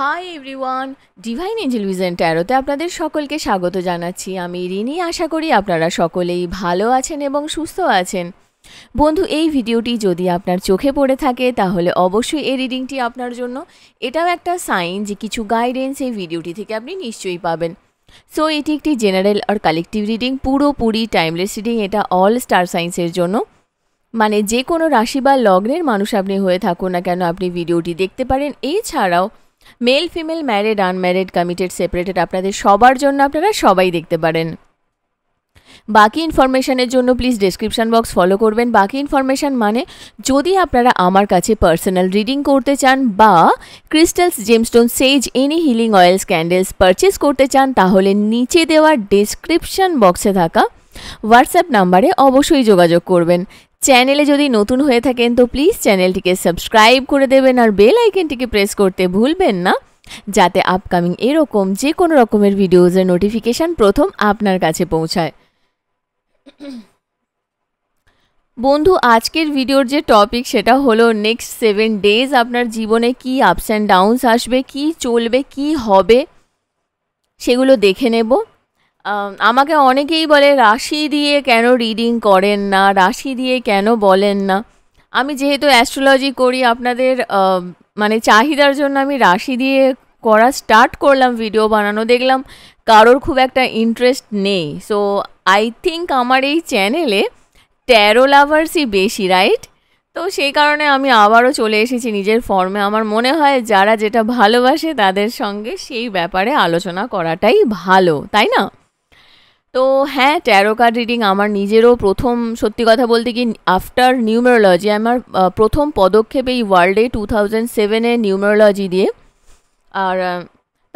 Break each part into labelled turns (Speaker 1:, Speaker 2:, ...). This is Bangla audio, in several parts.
Speaker 1: High everyone divine angel vision ট্যারোতে আপনাদের সকলকে স্বাগত জানাচ্ছি আমি রিনি আশা করি আপনারা সকলেই ভালো আছেন এবং সুস্থ আছেন বন্ধু এই ভিডিওটি যদি আপনার চোখে পড়ে থাকে তাহলে অবশ্যই এই রিডিংটি আপনার জন্য এটাও একটা সাইন যে কিছু গাইডেন্স এই ভিডিওটি থেকে আপনি নিশ্চয়ই পাবেন সো এটি একটি জেনারেল আর কালেকটিভ রিডিং পুরোপুরি টাইমলেস রিডিং এটা অল স্টার সাইন্সের জন্য মানে যে কোনো রাশি বা লগ্নের মানুষ আপনি হয়ে থাকুন না কেন আপনি ভিডিওটি দেখতে পারেন এছাড়াও male female married unmarried committed separated আপনাদের সবার জন্য আপনারা সবাই দেখতে পারেন বাকি ইনফরমেশানের জন্য প্লিজ ডিসক্রিপশান বক্স ফলো করবেন বাকি ইনফরমেশান মানে যদি আপনারা আমার কাছে পার্সোনাল রিডিং করতে চান বা crystals gemstone sage any healing oils candles purchase করতে চান তাহলে নিচে দেওয়া ডিসক্রিপশান বক্সে থাকা হোয়াটসঅ্যাপ নাম্বারে অবশ্যই যোগাযোগ করবেন চ্যানেলে যদি নতুন হয়ে থাকেন তো প্লিজ চ্যানেলটিকে সাবস্ক্রাইব করে দেবেন আর বেল আইকনটিকে প্রেস করতে ভুলবেন না যাতে আপকামিং এরকম যে কোনো রকমের ভিডিওজের নোটিফিকেশান প্রথম আপনার কাছে পৌঁছায় বন্ধু আজকের ভিডিওর যে টপিক সেটা হলো নেক্সট সেভেন ডেজ আপনার জীবনে কি আপস অ্যান্ড ডাউনস আসবে কি চলবে কি হবে সেগুলো দেখে নেব আমাকে অনেকেই বলে রাশি দিয়ে কেন রিডিং করেন না রাশি দিয়ে কেন বলেন না আমি যেহেতু অ্যাস্ট্রোলজি করি আপনাদের মানে চাহিদার জন্য আমি রাশি দিয়ে করা স্টার্ট করলাম ভিডিও বানানো দেখলাম কারোর খুব একটা ইন্টারেস্ট নেই সো আই থিঙ্ক আমার এই চ্যানেলে ট্যারো লাভার্সই বেশি রাইট তো সেই কারণে আমি আবারও চলে এসেছি নিজের ফর্মে আমার মনে হয় যারা যেটা ভালোবাসে তাদের সঙ্গে সেই ব্যাপারে আলোচনা করাটাই ভালো তাই না তো হ্যাঁ ট্যারো কার্ড রিডিং আমার নিজেরও প্রথম সত্যি কথা বলতে কি আফটার নিউমেরোলজি আমার প্রথম পদক্ষেপ এই ওয়ার্ল্ডে টু থাউজেন্ড সেভেনে নিউমেরোলজি দিয়ে আর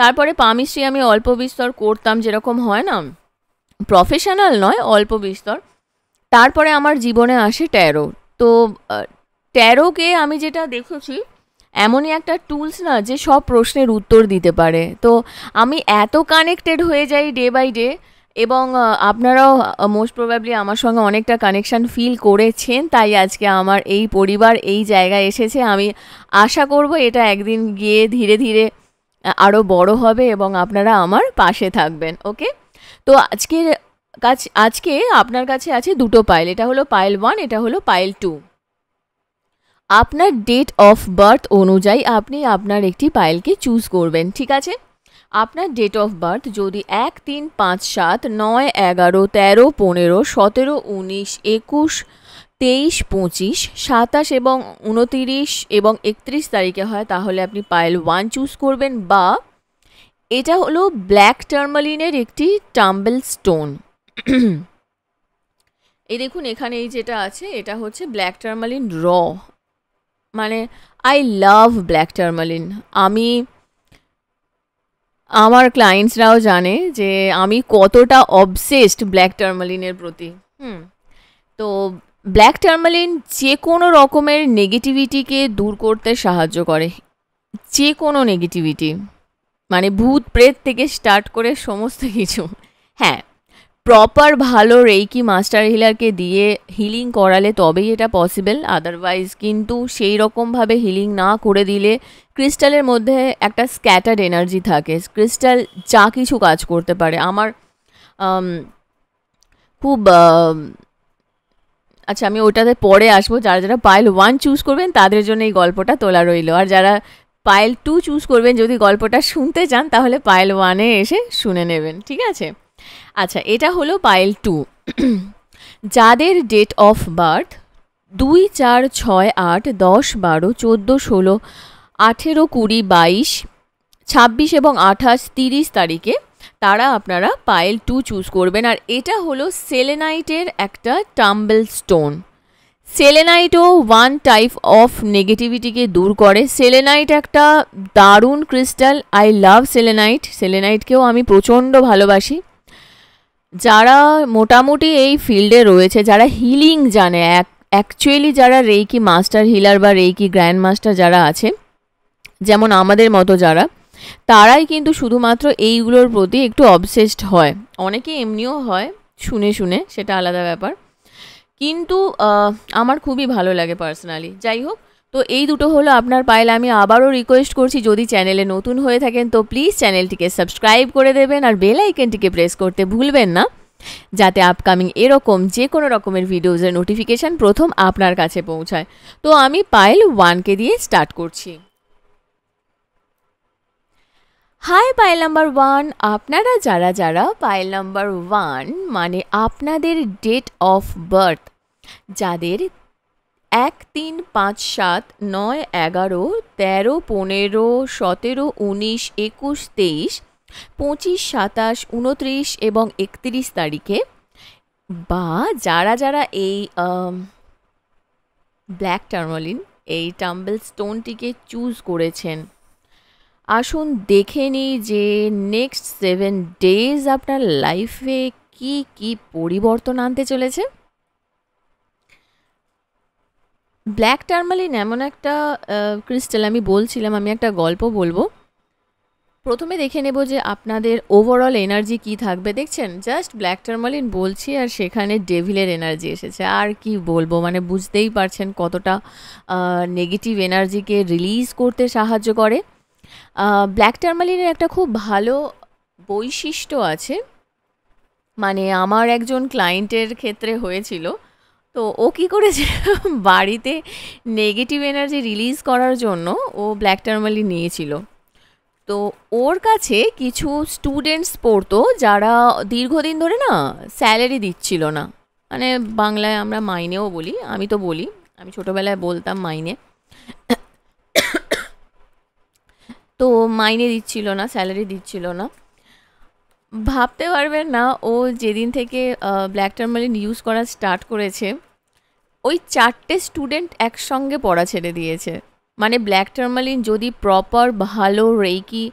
Speaker 1: তারপরে পামিস্ট্রি আমি অল্প বিস্তর করতাম যেরকম হয় না প্রফেশনাল নয় অল্প বিস্তর তারপরে আমার জীবনে আসে ট্যারো তো ট্যারোকে আমি যেটা দেখেছি এমনই একটা টুলস না যে সব প্রশ্নের উত্তর দিতে পারে তো আমি এত কানেক্টেড হয়ে যাই ডে বাই ডে এবং আপনারাও মোস্ট প্রবাবলি আমার সঙ্গে অনেকটা কানেকশান ফিল করেছেন তাই আজকে আমার এই পরিবার এই জায়গায় এসেছে আমি আশা করব এটা একদিন গিয়ে ধীরে ধীরে আরও বড় হবে এবং আপনারা আমার পাশে থাকবেন ওকে তো আজকের কাছ আজকে আপনার কাছে আছে দুটো পাইল এটা হলো পাইল ওয়ান এটা হলো পাইল টু আপনার ডেট অফ বার্থ অনুযায়ী আপনি আপনার একটি পাইলকে চুজ করবেন ঠিক আছে আপনার ডেট অফ বার্থ যদি এক তিন পাঁচ সাত নয় এগারো তেরো পনেরো সতেরো উনিশ একুশ তেইশ পঁচিশ সাতাশ এবং উনতিরিশ এবং একত্রিশ তারিখে হয় তাহলে আপনি পাইল ওয়ান চুজ করবেন বা এটা হলো ব্ল্যাক টার্মালিনের একটি টাম্বেল স্টোন এই দেখুন এখানে এই যেটা আছে এটা হচ্ছে ব্ল্যাক টার্মালিন র মানে আই লাভ ব্ল্যাক টার্মালিন আমি আমার ক্লায়েন্টসরাও জানে যে আমি কতটা অবসেসড ব্ল্যাক টার্মালিনের প্রতি হুম তো ব্ল্যাক টার্মালিন যে কোনো রকমের নেগেটিভিটিকে দূর করতে সাহায্য করে যে কোনো নেগেটিভিটি মানে ভূত প্রেত থেকে স্টার্ট করে সমস্ত কিছু হ্যাঁ প্রপার ভালো রেইকি মাস্টার হিলারকে দিয়ে হিলিং করালে তবেই এটা পসিবল আদারওয়াইজ কিন্তু সেই রকমভাবে হিলিং না করে দিলে ক্রিস্টালের মধ্যে একটা স্ক্যাটার্ড এনার্জি থাকে ক্রিস্টাল যা কিছু কাজ করতে পারে আমার খুব আচ্ছা আমি ওটাতে পরে আসবো যারা যারা পাইল ওয়ান চুজ করবেন তাদের জন্য এই গল্পটা তোলা রইল আর যারা পাইল টু চুজ করবেন যদি গল্পটা শুনতে চান তাহলে পাইল ওয়ানে এসে শুনে নেবেন ঠিক আছে আচ্ছা এটা হলো পাইল টু যাদের ডেট অফ বার্থ দুই চার ছয় আট দশ বারো চোদ্দো ষোলো আঠেরো কুড়ি বাইশ ছাব্বিশ এবং আঠাশ তিরিশ তারিখে তারা আপনারা পাইল টু চুজ করবেন আর এটা হলো সেলেনাইটের একটা টাম্বল স্টোন সেলেনাইটও ওয়ান টাইপ অফ নেগেটিভিটিকে দূর করে সেলেনাইট একটা দারুণ ক্রিস্টাল আই লাভ সেলেনাইট সেলেনাইটকেও আমি প্রচণ্ড ভালোবাসি যারা মোটামুটি এই ফিল্ডে রয়েছে যারা হিলিং জানে অ্যাকচুয়ালি যারা রেইকি মাস্টার হিলার বা রেইকি গ্র্যান্ড মাস্টার যারা আছে যেমন আমাদের মতো যারা তারাই কিন্তু শুধুমাত্র এইগুলোর প্রতি একটু অবসেসড হয় অনেকে এমনিও হয় শুনে শুনে সেটা আলাদা ব্যাপার কিন্তু আমার খুবই ভালো লাগে পার্সোনালি যাই হোক তো এই দুটো হলো আপনার পাইলে আমি আবারও রিকোয়েস্ট করছি যদি চ্যানেলে নতুন হয়ে থাকেন তো প্লিজ চ্যানেলটিকে সাবস্ক্রাইব করে দেবেন আর বেল আইকনটিকে প্রেস করতে ভুলবেন না যাতে আপকামিং এরকম যে কোনো রকমের ভিডিওজের নোটিফিকেশান প্রথম আপনার কাছে পৌঁছায় তো আমি পাইল ওয়ানকে দিয়ে স্টার্ট করছি হাই পাইল নাম্বার ওয়ান আপনারা যারা যারা পাইল নাম্বার ওয়ান মানে আপনাদের ডেট অফ বার্থ যাদের এক তিন পাঁচ সাত নয় এগারো তেরো পনেরো সতেরো উনিশ একুশ তেইশ পঁচিশ সাতাশ উনত্রিশ এবং একত্রিশ তারিখে বা যারা যারা এই ব্ল্যাক টার্মালিন এই টাম্বল স্টোনটিকে চুজ করেছেন আসুন দেখে নিই যে নেক্সট সেভেন ডেজ আপনার লাইফে কি কি পরিবর্তন আনতে চলেছে ব্ল্যাক টার্মালিন এমন একটা ক্রিস্টাল আমি বলছিলাম আমি একটা গল্প বলবো প্রথমে দেখে নেব যে আপনাদের ওভারঅল এনার্জি কি থাকবে দেখছেন জাস্ট ব্ল্যাক টার্মালিন বলছি আর সেখানে ডেভিলের এনার্জি এসেছে আর কি বলবো মানে বুঝতেই পারছেন কতটা নেগেটিভ এনার্জিকে রিলিজ করতে সাহায্য করে ব্ল্যাক টার্মালিনের একটা খুব ভালো বৈশিষ্ট্য আছে মানে আমার একজন ক্লায়েন্টের ক্ষেত্রে হয়েছিল তো ও কি করেছে বাড়িতে নেগেটিভ এনার্জি রিলিজ করার জন্য ও ব্ল্যাক টার্মালি নিয়েছিল তো ওর কাছে কিছু স্টুডেন্টস পড়তো যারা দীর্ঘদিন ধরে না স্যালারি দিচ্ছিল না মানে বাংলায় আমরা মাইনেও বলি আমি তো বলি আমি ছোটোবেলায় বলতাম মাইনে তো মাইনে দিচ্ছিল না স্যালারি দিচ্ছিল না ভাবতে পারবেন না ও যেদিন থেকে ব্ল্যাক টার্মালিন ইউজ করা স্টার্ট করেছে ওই চারটে স্টুডেন্ট একসঙ্গে পড়া ছেড়ে দিয়েছে মানে ব্ল্যাক টার্মালিন যদি প্রপার ভালো রেইকি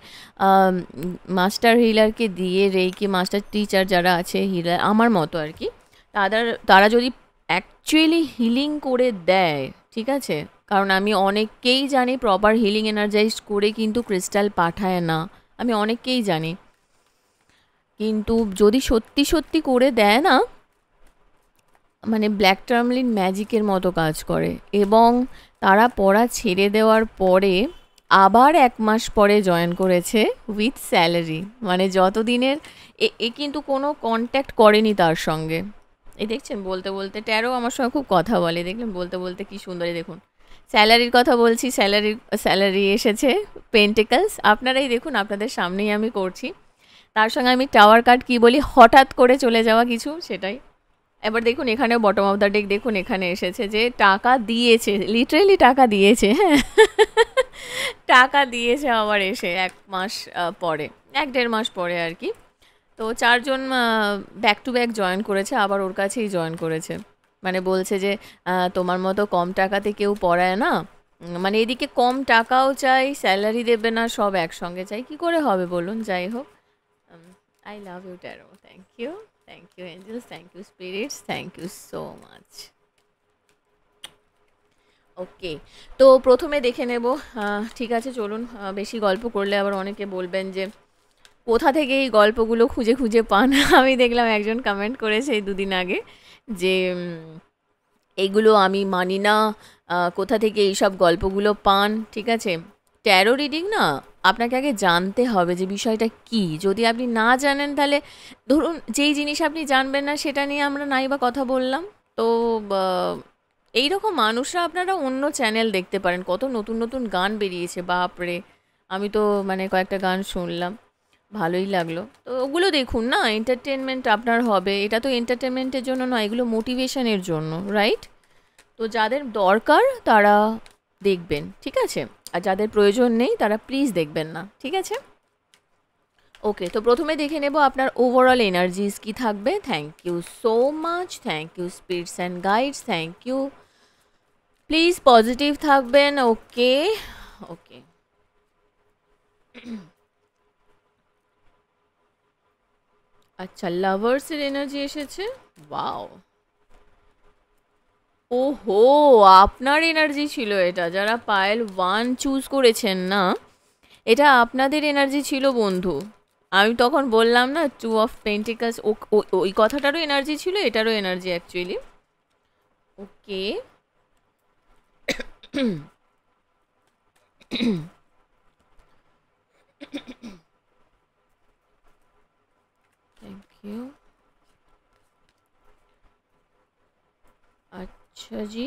Speaker 1: মাস্টার হিলারকে দিয়ে রেইকি মাস্টার টিচার যারা আছে হিলার আমার মতো আর কি তাদের তারা যদি অ্যাকচুয়ালি হিলিং করে দেয় ঠিক আছে কারণ আমি অনেককেই জানি প্রপার হিলিং এনার্জাইজ করে কিন্তু ক্রিস্টাল পাঠায় না আমি অনেককেই জানি কিন্তু যদি সত্যি সত্যি করে দেয় না মানে ব্ল্যাক টার্মলিন ম্যাজিকের মতো কাজ করে এবং তারা পড়া ছেড়ে দেওয়ার পরে আবার এক মাস পরে জয়েন করেছে উইথ স্যালারি মানে যতদিনের এ কিন্তু কোনো কন্ট্যাক্ট করেনি তার সঙ্গে এই দেখছেন বলতে বলতে ট্যারো আমার সঙ্গে খুব কথা বলে দেখলেন বলতে বলতে কি সুন্দরই দেখুন স্যালারির কথা বলছি স্যালারির স্যালারি এসেছে পেন্টেকলস আপনারাই দেখুন আপনাদের সামনেই আমি করছি তার সঙ্গে আমি টাওয়ার কার্ড কী বলি হঠাৎ করে চলে যাওয়া কিছু সেটাই এবার দেখুন এখানে বটম অফ দ্য ডেক দেখুন এখানে এসেছে যে টাকা দিয়েছে লিটারেলি টাকা দিয়েছে হ্যাঁ টাকা দিয়েছে আবার এসে এক মাস পরে এক দেড় মাস পরে আর কি তো চারজন ব্যাক টু ব্যাক জয়েন করেছে আবার ওর কাছেই জয়েন করেছে মানে বলছে যে তোমার মতো কম টাকাতে কেউ পড়ায় না মানে এদিকে কম টাকাও চাই স্যালারি দেবে না সব একসঙ্গে চাই কি করে হবে বলুন যাই হোক I love you tarot thank you Thank you, angels. Thank you, spirits. Thank you so much. Okay তো প্রথমে দেখে নেব ঠিক আছে চলুন বেশি গল্প করলে আবার অনেকে বলবেন যে কোথা থেকে এই গল্পগুলো খুঁজে খুঁজে পান আমি দেখলাম একজন কমেন্ট করেছে এই দুদিন আগে যে এগুলো আমি মানি না কোথা থেকে এইসব গল্পগুলো পান ঠিক আছে ট্যারো রিডিং না আপনাকে আগে জানতে হবে যে বিষয়টা কি যদি আপনি না জানেন তাহলে ধরুন যেই জিনিস আপনি জানবেন না সেটা নিয়ে আমরা নাই বা কথা বললাম তো এই রকম মানুষরা আপনারা অন্য চ্যানেল দেখতে পারেন কত নতুন নতুন গান বেরিয়েছে বাপরে আমি তো মানে কয়েকটা গান শুনলাম ভালোই লাগলো তো ওগুলো দেখুন না এন্টারটেনমেন্ট আপনার হবে এটা তো এন্টারটেনমেন্টের জন্য নয় এগুলো মোটিভেশনের জন্য রাইট তো যাদের দরকার তারা দেখবেন ঠিক আছে আর যাদের প্রয়োজন নেই তারা প্লিজ দেখবেন না ঠিক আছে ওকে তো প্রথমে দেখে নেব আপনার ওভারঅল এনার্জিস কি থাকবে thank you so much thank you spirits and guides thank you please positive থাকবেন ওকে ওকে আচ্ছা লাভার্সের এনার্জি এসেছে বাও ওহো আপনার এনার্জি ছিল এটা যারা পায়েল ওয়ান চুজ করেছেন না এটা আপনাদের এনার্জি ছিল বন্ধু আমি তখন বললাম না টু অফ পেন্টিকাস ওই কথাটারও এনার্জি ছিল এটারও এনার্জি অ্যাকচুয়ালি ওকে আচ্ছা জি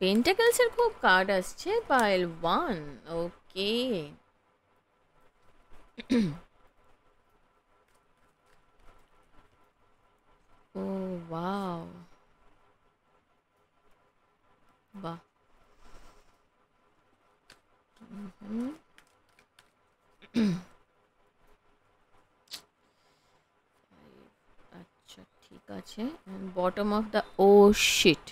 Speaker 1: পেন্টাকেলসের খুব কার্ড আসছে pile one okay oh wow বাহ হুম আছে bottom of the oh shit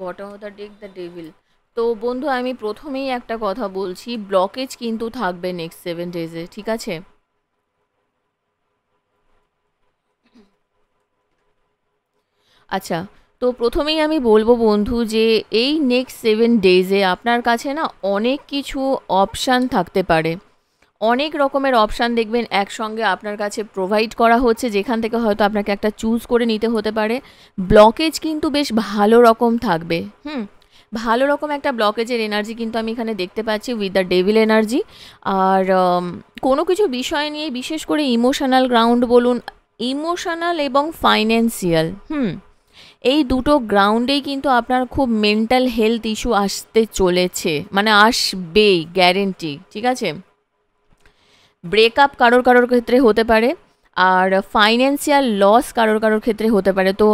Speaker 1: bottom of the deck the devil তো বন্ধু আমি প্রথমেই একটা কথা বলছি ব্লকেজ কিন্তু থাকবে নেক্সট সেভেন ডেজে ঠিক আছে আচ্ছা তো প্রথমেই আমি বলবো বন্ধু যে এই নেক্সট সেভেন ডেজে আপনার কাছে না অনেক কিছু অপশান থাকতে পারে অনেক রকমের অপশান দেখবেন একসঙ্গে আপনার কাছে প্রোভাইড করা হচ্ছে যেখান থেকে হয়তো আপনাকে একটা চুজ করে নিতে হতে পারে ব্লকেজ কিন্তু বেশ ভালো রকম থাকবে হুম ভালো রকম একটা ব্লকেজের এনার্জি কিন্তু আমি এখানে দেখতে পাচ্ছি উইথ দ্য ডেভিল এনার্জি আর কোনো কিছু বিষয় নিয়ে বিশেষ করে ইমোশনাল গ্রাউন্ড বলুন ইমোশনাল এবং ফাইন্যান্সিয়াল হুম এই দুটো গ্রাউন্ডেই কিন্তু আপনার খুব মেন্টাল হেলথ ইস্যু আসতে চলেছে মানে আসবেই গ্যারেন্টি ঠিক আছে ব্রেকআপ কারোর কারোর ক্ষেত্রে হতে পারে আর ফাইন্যান্সিয়াল লস কারোর কারোর ক্ষেত্রে হতে পারে তো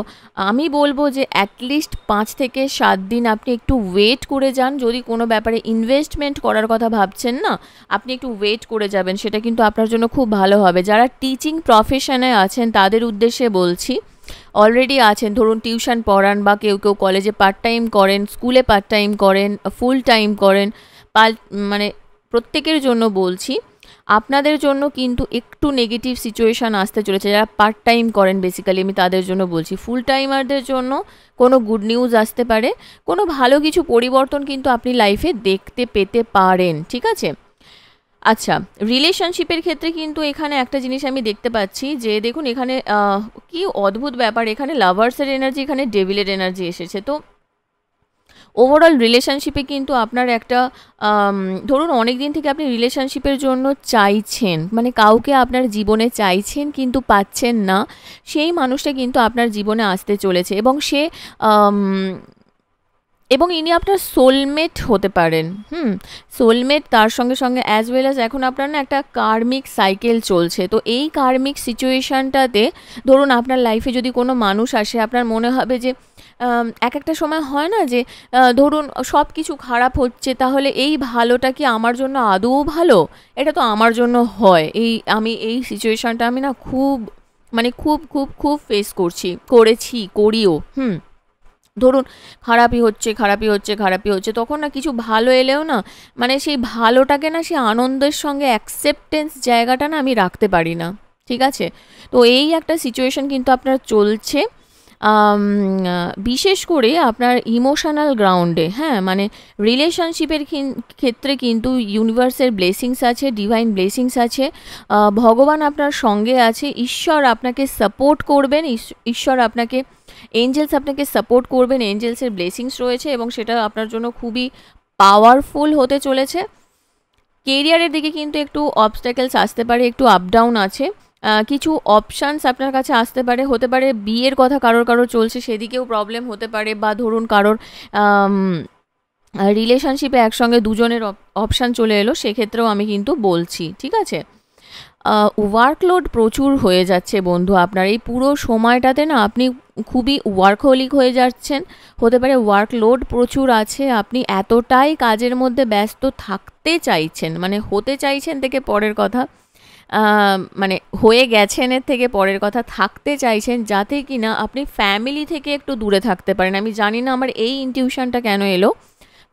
Speaker 1: আমি বলবো যে অ্যাটলিস্ট পাঁচ থেকে সাত দিন আপনি একটু ওয়েট করে যান যদি কোনো ব্যাপারে ইনভেস্টমেন্ট করার কথা ভাবছেন না আপনি একটু ওয়েট করে যাবেন সেটা কিন্তু আপনার জন্য খুব ভালো হবে যারা টিচিং প্রফেশনে আছেন তাদের উদ্দেশ্যে বলছি অলরেডি আছেন ধরুন টিউশন পড়ান বা কেউ কেউ কলেজে পার্ট টাইম করেন স্কুলে পার্ট টাইম করেন ফুল টাইম করেন পাল মানে প্রত্যেকের জন্য বলছি আপনাদের জন্য কিন্তু একটু নেগেটিভ সিচুয়েশান আসতে চলেছে যারা পার্ট টাইম করেন বেসিক্যালি আমি তাদের জন্য বলছি ফুল টাইমারদের জন্য কোনো গুড নিউজ আসতে পারে কোনো ভালো কিছু পরিবর্তন কিন্তু আপনি লাইফে দেখতে পেতে পারেন ঠিক আছে আচ্ছা রিলেশনশিপের ক্ষেত্রে কিন্তু এখানে একটা জিনিস আমি দেখতে পাচ্ছি যে দেখুন এখানে কি অদ্ভুত ব্যাপার এখানে লাভার্সের এনার্জি এখানে ডেভিলের এনার্জি এসেছে তো ওভারঅল রিলেশনশিপে কিন্তু আপনার একটা ধরুন অনেক দিন থেকে আপনি রিলেশনশিপের জন্য চাইছেন মানে কাউকে আপনার জীবনে চাইছেন কিন্তু পাচ্ছেন না সেই মানুষটা কিন্তু আপনার জীবনে আসতে চলেছে এবং সে এবং ইনি আপনার সোলমেট হতে পারেন হুম সোলমেট তার সঙ্গে সঙ্গে অ্যাজ ওয়েল অ্যাজ এখন আপনার না একটা কার্মিক সাইকেল চলছে তো এই কার্মিক সিচুয়েশানটাতে ধরুন আপনার লাইফে যদি কোনো মানুষ আসে আপনার মনে হবে যে এক একটা সময় হয় না যে ধরুন সব কিছু খারাপ হচ্ছে তাহলে এই ভালোটা কি আমার জন্য আদৌ ভালো এটা তো আমার জন্য হয় এই আমি এই সিচুয়েশানটা আমি না খুব মানে খুব খুব খুব ফেস করছি করেছি করিও হুম ধরুন খারাপই হচ্ছে খারাপই হচ্ছে খারাপই হচ্ছে তখন না কিছু ভালো এলেও না মানে সেই ভালোটাকে না সেই আনন্দের সঙ্গে অ্যাকসেপ্টেন্স জায়গাটা না আমি রাখতে পারি না ঠিক আছে তো এই একটা সিচুয়েশন কিন্তু আপনার চলছে বিশেষ করে আপনার ইমোশনাল গ্রাউন্ডে হ্যাঁ মানে রিলেশনশিপের ক্ষেত্রে কিন্তু ইউনিভার্সের ব্লেসিংস আছে ডিভাইন ব্লেসিংস আছে ভগবান আপনার সঙ্গে আছে ঈশ্বর আপনাকে সাপোর্ট করবেন ঈশ্বর আপনাকে এঞ্জেলস আপনাকে সাপোর্ট করবেন এঞ্জেলসের ব্লেসিংস রয়েছে এবং সেটা আপনার জন্য খুবই পাওয়ারফুল হতে চলেছে কেরিয়ারের দিকে কিন্তু একটু অবস্ট্যাকেলস আসতে পারে একটু আপ ডাউন আছে কিছু অপশানস আপনার কাছে আসতে পারে হতে পারে বিয়ের কথা কারোর কারোর চলছে সেদিকেও প্রবলেম হতে পারে বা ধরুন কারোর রিলেশনশিপে একসঙ্গে দুজনের অপশান চলে এলো সেক্ষেত্রেও আমি কিন্তু বলছি ঠিক আছে ওয়ার্কলোড প্রচুর হয়ে যাচ্ছে বন্ধু আপনার এই পুরো সময়টাতে না আপনি খুবই ওয়ার্কহোলিক হয়ে যাচ্ছেন হতে পারে ওয়ার্কলোড প্রচুর আছে আপনি এতটাই কাজের মধ্যে ব্যস্ত থাকতে চাইছেন মানে হতে চাইছেন থেকে পরের কথা মানে হয়ে গেছেন এর থেকে পরের কথা থাকতে চাইছেন যাতে কি না আপনি ফ্যামিলি থেকে একটু দূরে থাকতে পারেন আমি জানি না আমার এই ইনটিউশনটা কেন এলো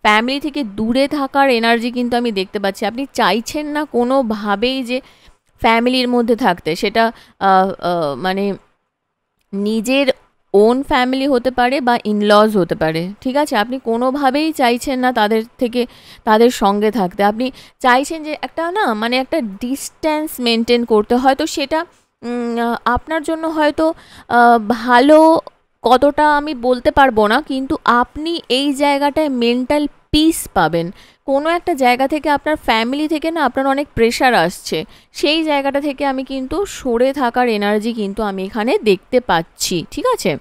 Speaker 1: ফ্যামিলি থেকে দূরে থাকার এনার্জি কিন্তু আমি দেখতে পাচ্ছি আপনি চাইছেন না কোনোভাবেই যে ফ্যামিলির মধ্যে থাকতে সেটা মানে নিজের ওন ফ্যামিলি হতে পারে বা ইনলজ হতে পারে ঠিক আছে আপনি কোনোভাবেই চাইছেন না তাদের থেকে তাদের সঙ্গে থাকতে আপনি চাইছেন যে একটা না মানে একটা ডিস্ট্যান্স মেনটেন করতে হয়তো সেটা আপনার জন্য হয়তো ভালো কতটা আমি বলতে পারবো না কিন্তু আপনি এই জায়গাটায় মেন্টাল পিস পাবেন কোনো একটা জায়গা থেকে আপনার ফ্যামিলি থেকে না আপনার অনেক প্রেশার আসছে সেই জায়গাটা থেকে আমি কিন্তু সরে থাকার এনার্জি কিন্তু আমি এখানে দেখতে পাচ্ছি ঠিক আছে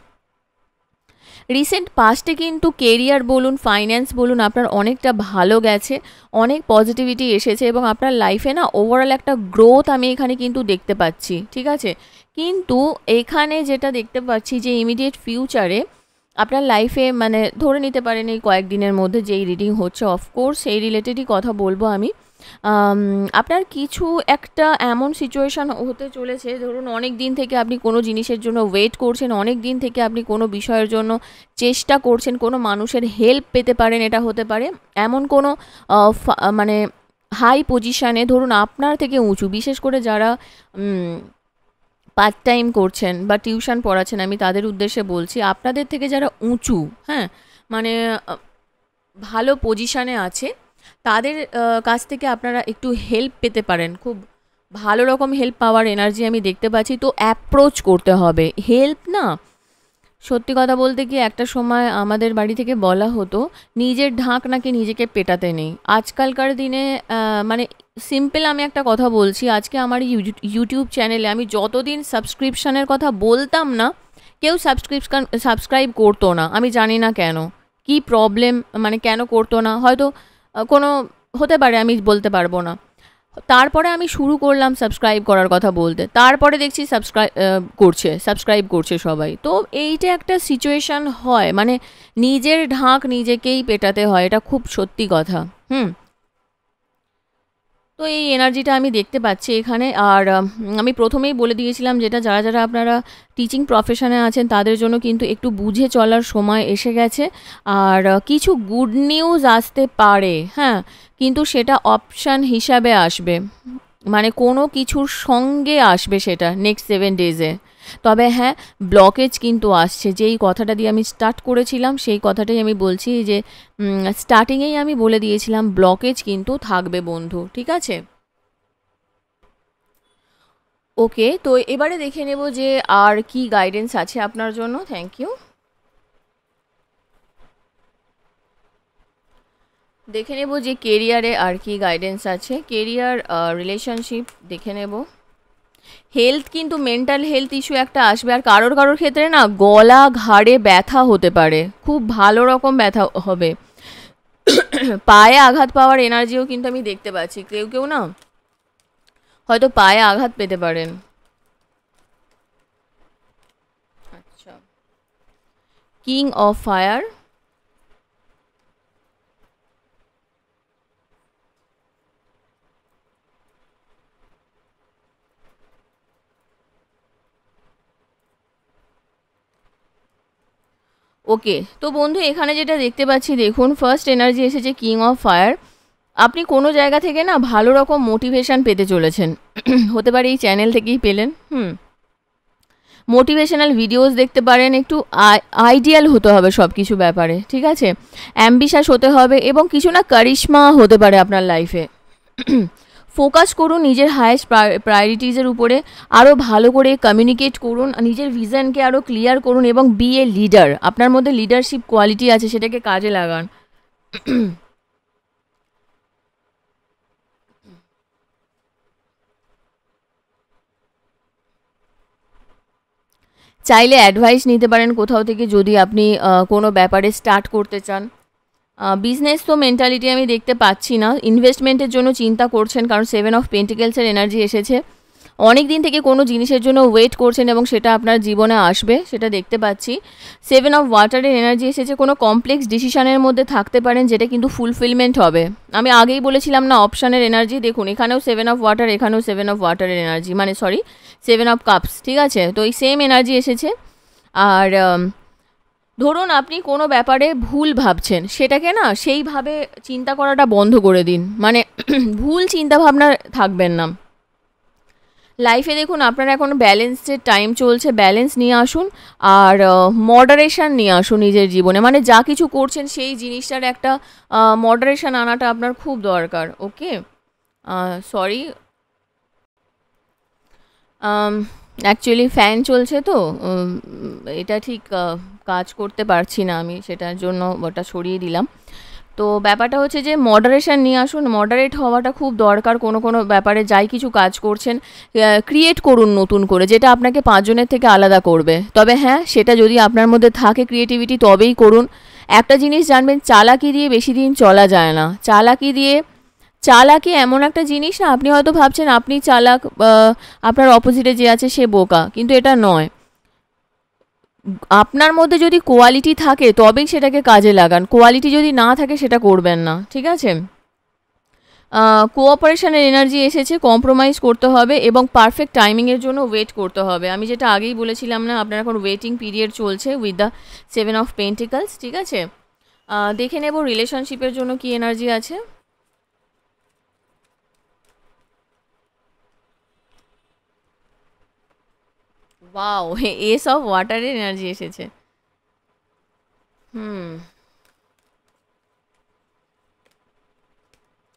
Speaker 1: রিসেন্ট পাস্টে কিন্তু কেরিয়ার বলুন ফাইন্যান্স বলুন আপনার অনেকটা ভালো গেছে অনেক পজিটিভিটি এসেছে এবং আপনার লাইফে না ওভারঅল একটা গ্রোথ আমি এখানে কিন্তু দেখতে পাচ্ছি ঠিক আছে কিন্তু এখানে যেটা দেখতে পাচ্ছি যে ইমিডিয়েট ফিউচারে আপনার লাইফে মানে ধরে নিতে পারেন এই কয়েকদিনের মধ্যে যেই রিডিং হচ্ছে অফকোর্স সেই রিলেটেডই কথা বলবো আমি আপনার কিছু একটা এমন সিচুয়েশান হতে চলেছে ধরুন অনেক দিন থেকে আপনি কোনো জিনিসের জন্য ওয়েট করছেন অনেক দিন থেকে আপনি কোনো বিষয়ের জন্য চেষ্টা করছেন কোনো মানুষের হেল্প পেতে পারেন এটা হতে পারে এমন কোনো মানে হাই পজিশানে ধরুন আপনার থেকে উঁচু বিশেষ করে যারা পার্ট টাইম করছেন বা টিউশন পড়াচ্ছেন আমি তাদের উদ্দেশ্যে বলছি আপনাদের থেকে যারা উঁচু হ্যাঁ মানে ভালো পজিশানে আছে তাদের কাছ থেকে আপনারা একটু হেল্প পেতে পারেন খুব ভালো রকম হেল্প পাওয়ার এনার্জি আমি দেখতে পাচ্ছি তো অ্যাপ্রোচ করতে হবে হেল্প না সত্যি কথা বলতে কি একটা সময় আমাদের বাড়ি থেকে বলা হতো নিজের ঢাক নাকি নিজেকে পেটাতে নেই আজকালকার দিনে মানে সিম্পল আমি একটা কথা বলছি আজকে আমার ইউটিউব চ্যানেলে আমি যতদিন সাবস্ক্রিপশানের কথা বলতাম না কেউ সাবস্ক্রিপশন সাবস্ক্রাইব করতো না আমি জানি না কেন কি প্রবলেম মানে কেন করতো না হয়তো কোনো হতে পারে আমি বলতে পারবো না তারপরে আমি শুরু করলাম সাবস্ক্রাইব করার কথা বলতে তারপরে দেখছি সাবস্ক্রাইব করছে সাবস্ক্রাইব করছে সবাই তো এইটা একটা সিচুয়েশান হয় মানে নিজের ঢাক নিজেকেই পেটাতে হয় এটা খুব সত্যি কথা হুম তো এই এনার্জিটা আমি দেখতে পাচ্ছি এখানে আর আমি প্রথমেই বলে দিয়েছিলাম যেটা যারা যারা আপনারা টিচিং প্রফেশনে আছেন তাদের জন্য কিন্তু একটু বুঝে চলার সময় এসে গেছে আর কিছু গুড নিউজ আসতে পারে হ্যাঁ কিন্তু সেটা অপশান হিসাবে আসবে মানে কোনো কিছুর সঙ্গে আসবে সেটা নেক্সট সেভেন ডেজে তবে হ্যাঁ ব্লকেজ কিন্তু আসছে যেই কথাটা দিয়ে আমি স্টার্ট করেছিলাম সেই কথাটাই আমি বলছি যে স্টার্টিংয়েই আমি বলে দিয়েছিলাম ব্লকেজ কিন্তু থাকবে বন্ধু ঠিক আছে ওকে তো এবারে দেখে নেব যে আর কি গাইডেন্স আছে আপনার জন্য থ্যাংক ইউ দেখে নেব যে কেরিয়ারে আর কি গাইডেন্স আছে কেরিয়ার রিলেশনশিপ দেখে নেব হেলথ কিন্তু মেন্টাল হেলথ ইস্যু একটা আসবে আর কারোর কারোর ক্ষেত্রে না গলা ঘাড়ে ব্যথা হতে পারে খুব ভালো রকম ব্যথা হবে পায়ে আঘাত পাওয়ার এনার্জিও কিন্তু আমি দেখতে পাচ্ছি কেউ কেউ না হয়তো পায়ে আঘাত পেতে পারেন আচ্ছা কিং অফ ফায়ার ওকে তো বন্ধু এখানে যেটা দেখতে পাচ্ছি দেখুন ফার্স্ট এনার্জি এসেছে কিং অফ ফায়ার আপনি কোনো জায়গা থেকে না ভালো রকম মোটিভেশান পেতে চলেছেন হতে পারে এই চ্যানেল থেকেই পেলেন হুম মোটিভেশনাল ভিডিওস দেখতে পারেন একটু আইডিয়াল হতে হবে সব কিছু ব্যাপারে ঠিক আছে অ্যাম্বিশাস হতে হবে এবং কিছু না কারিশ্মা হতে পারে আপনার লাইফে ফোকাস করুন নিজের হায়েস্ট প্রায়োরিটিজের উপরে আরও ভালো করে কমিউনিকেট করুন নিজের ভিশনকে আরও ক্লিয়ার করুন এবং বি এ লিডার আপনার মধ্যে লিডারশিপ কোয়ালিটি আছে সেটাকে কাজে লাগান চাইলে অ্যাডভাইস নিতে পারেন কোথাও থেকে যদি আপনি কোনো ব্যাপারে স্টার্ট করতে চান বিজনেস তো মেন্টালিটি আমি দেখতে পাচ্ছি না ইনভেস্টমেন্টের জন্য চিন্তা করছেন কারণ সেভেন অফ পেন্টিকেলসের এনার্জি এসেছে অনেক দিন থেকে কোনো জিনিসের জন্য ওয়েট করছেন এবং সেটা আপনার জীবনে আসবে সেটা দেখতে পাচ্ছি সেভেন অফ ওয়াটারের এনার্জি এসেছে কোনো কমপ্লেক্স ডিসিশানের মধ্যে থাকতে পারেন যেটা কিন্তু ফুলফিলমেন্ট হবে আমি আগেই বলেছিলাম না অপশানের এনার্জি দেখুন এখানেও সেভেন অফ ওয়াটার এখানেও সেভেন অফ ওয়াটারের এনার্জি মানে সরি সেভেন অফ কাপস ঠিক আছে তো এই সেম এনার্জি এসেছে আর ধরুন আপনি কোনো ব্যাপারে ভুল ভাবছেন সেটাকে না সেইভাবে চিন্তা করাটা বন্ধ করে দিন মানে ভুল চিন্তাভাবনা থাকবেন না লাইফে দেখুন আপনার এখন ব্যালেন্সের টাইম চলছে ব্যালেন্স নিয়ে আসুন আর মডারেশান নিয়ে আসুন নিজের জীবনে মানে যা কিছু করছেন সেই জিনিসটার একটা মডারেশান আনাটা আপনার খুব দরকার ওকে সরি অ্যাকচুয়ালি ফ্যান চলছে তো এটা ঠিক কাজ করতে পারছি না আমি সেটার জন্য ওটা সরিয়ে দিলাম তো ব্যাপারটা হচ্ছে যে মডারেশন নিয়ে আসুন মডারেট হওয়াটা খুব দরকার কোনো কোনো ব্যাপারে যাই কিছু কাজ করছেন ক্রিয়েট করুন নতুন করে যেটা আপনাকে পাঁচজনের থেকে আলাদা করবে তবে হ্যাঁ সেটা যদি আপনার মধ্যে থাকে ক্রিয়েটিভিটি তবেই করুন একটা জিনিস জানবেন চালাকি দিয়ে বেশি দিন চলা যায় না চালাকি দিয়ে চালাকি এমন একটা জিনিস না আপনি হয়তো ভাবছেন আপনি চালাক আপনার অপোজিটে যে আছে সে বোকা কিন্তু এটা নয় আপনার মধ্যে যদি কোয়ালিটি থাকে তবেই সেটাকে কাজে লাগান কোয়ালিটি যদি না থাকে সেটা করবেন না ঠিক আছে কোঅপারেশনের এনার্জি এসেছে কম্প্রোমাইজ করতে হবে এবং পারফেক্ট টাইমিংয়ের জন্য ওয়েট করতে হবে আমি যেটা আগেই বলেছিলাম না আপনার এখন ওয়েটিং পিরিয়ড চলছে with the seven of pentacles ঠিক আছে দেখে নেব রিলেশনশিপের জন্য কি এনার্জি আছে ওয়াও এ সব ওয়াটার এনার্জি এসেছে হুম hmm.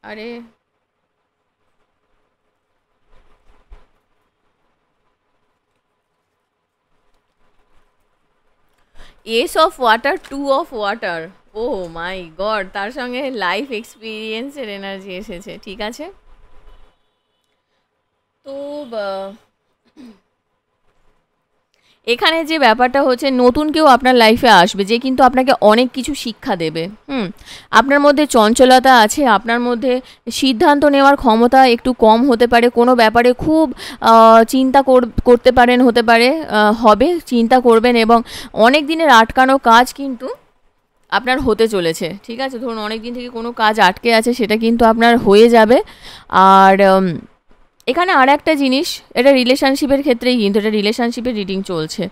Speaker 1: আরে ace of water two of water oh my god তার সঙ্গে লাইফ এক্সপিরিয়েন্সের এনার্জি এসেছে ঠিক আছে তো এখানে যে ব্যাপারটা হচ্ছে নতুন কেউ আপনার লাইফে আসবে যে কিন্তু আপনাকে অনেক কিছু শিক্ষা দেবে হুম আপনার মধ্যে চঞ্চলতা আছে আপনার মধ্যে সিদ্ধান্ত নেওয়ার ক্ষমতা একটু কম হতে পারে কোনো ব্যাপারে খুব চিন্তা করতে পারেন হতে পারে হবে চিন্তা করবেন এবং অনেক দিনের আটকানো কাজ কিন্তু আপনার হতে চলেছে ঠিক আছে ধরুন অনেক দিন থেকে কোনো কাজ আটকে আছে সেটা কিন্তু আপনার হয়ে যাবে আর এখানে আর একটা জিনিস এটা রিলেশনশিপের ক্ষেত্রেই কিন্তু এটা রিলেশনশিপের রিডিং চলছে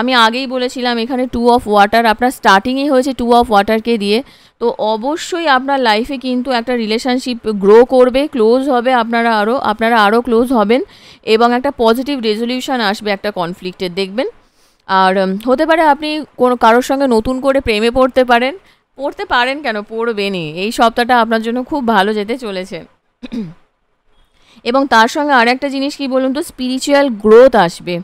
Speaker 1: আমি আগেই বলেছিলাম এখানে টু অফ ওয়াটার আপনার স্টার্টিংই হয়েছে টু অফ ওয়াটারকে দিয়ে তো অবশ্যই আপনার লাইফে কিন্তু একটা রিলেশনশিপ গ্রো করবে ক্লোজ হবে আপনারা আরও আপনারা আরও ক্লোজ হবেন এবং একটা পজিটিভ রেজলিউশন আসবে একটা কনফ্লিক্টের দেখবেন আর হতে পারে আপনি কোনো কারোর সঙ্গে নতুন করে প্রেমে পড়তে পারেন পড়তে পারেন কেন পড়বেনই এই সপ্তাহটা আপনার জন্য খুব ভালো যেতে চলেছে এবং তার সঙ্গে আর একটা জিনিস কি বলুন তো স্পিরিচুয়াল গ্রোথ আসবে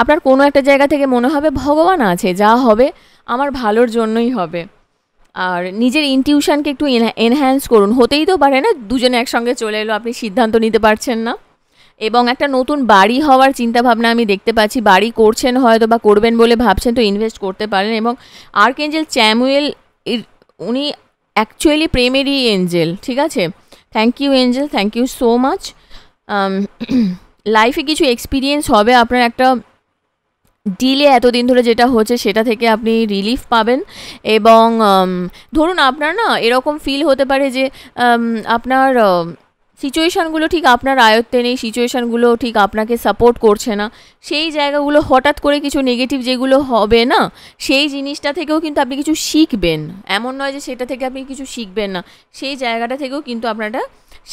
Speaker 1: আপনার কোনো একটা জায়গা থেকে মনে হবে ভগবান আছে যা হবে আমার ভালোর জন্যই হবে আর নিজের ইনটিউশনকে একটু এনহ্যান্স করুন হতেই তো পারে না দুজনে একসঙ্গে চলে এলো আপনি সিদ্ধান্ত নিতে পারছেন না এবং একটা নতুন বাড়ি হওয়ার চিন্তাভাবনা আমি দেখতে পাচ্ছি বাড়ি করছেন হয়তো বা করবেন বলে ভাবছেন তো ইনভেস্ট করতে পারেন এবং আর্ক এঞ্জেল চ্যামুয়েল উনি অ্যাকচুয়ালি প্রেমেরই এঞ্জেল ঠিক আছে thank you angel thank you so much লাইফে কিছু এক্সপিরিয়েন্স হবে আপনার একটা ডিলে এতদিন ধরে যেটা হচ্ছে সেটা থেকে আপনি রিলিফ পাবেন এবং ধরুন আপনার না এরকম ফিল হতে পারে যে আপনার সিচুয়েশানগুলো ঠিক আপনার আয়ত্তে নেই সিচুয়েশানগুলো ঠিক আপনাকে সাপোর্ট করছে না সেই জায়গাগুলো হঠাৎ করে কিছু নেগেটিভ যেগুলো হবে না সেই জিনিসটা থেকেও কিন্তু আপনি কিছু শিখবেন এমন নয় যে সেটা থেকে আপনি কিছু শিখবেন না সেই জায়গাটা থেকেও কিন্তু আপনারা